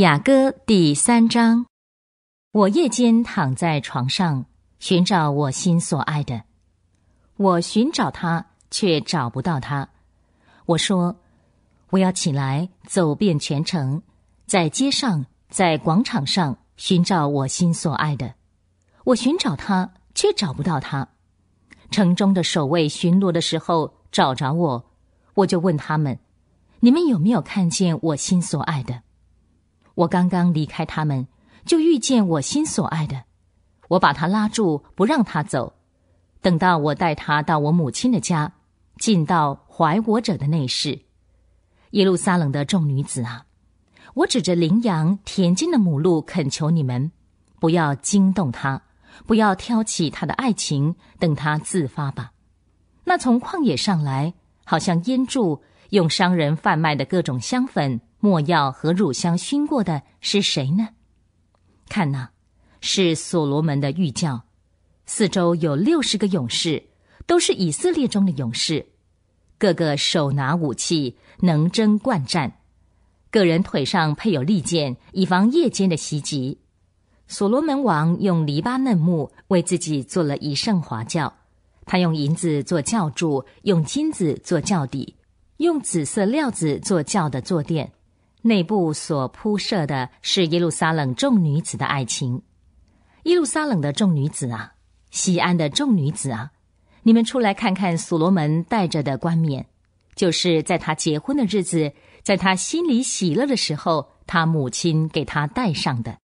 雅歌第三章：我夜间躺在床上寻找我心所爱的，我寻找他却找不到他。我说：我要起来走遍全城，在街上、在广场上寻找我心所爱的。我寻找他却找不到他。城中的守卫巡逻的时候找着我，我就问他们：你们有没有看见我心所爱的？我刚刚离开他们，就遇见我心所爱的。我把他拉住，不让他走。等到我带他到我母亲的家，进到怀我者的内室。耶路撒冷的众女子啊，我指着羚羊、田间的母鹿恳求你们：不要惊动他，不要挑起他的爱情，等他自发吧。那从旷野上来，好像烟柱。用商人贩卖的各种香粉、墨药和乳香熏过的是谁呢？看呐，是所罗门的御教，四周有六十个勇士，都是以色列中的勇士，个个手拿武器，能征惯战，个人腿上配有利剑，以防夜间的袭击。所罗门王用黎巴嫩木为自己做了一圣华教，他用银子做教柱，用金子做教底。用紫色料子做轿的坐垫，内部所铺设的是耶路撒冷众女子的爱情。耶路撒冷的众女子啊，西安的众女子啊，你们出来看看所罗门戴着的冠冕，就是在他结婚的日子，在他心里喜乐的时候，他母亲给他戴上的。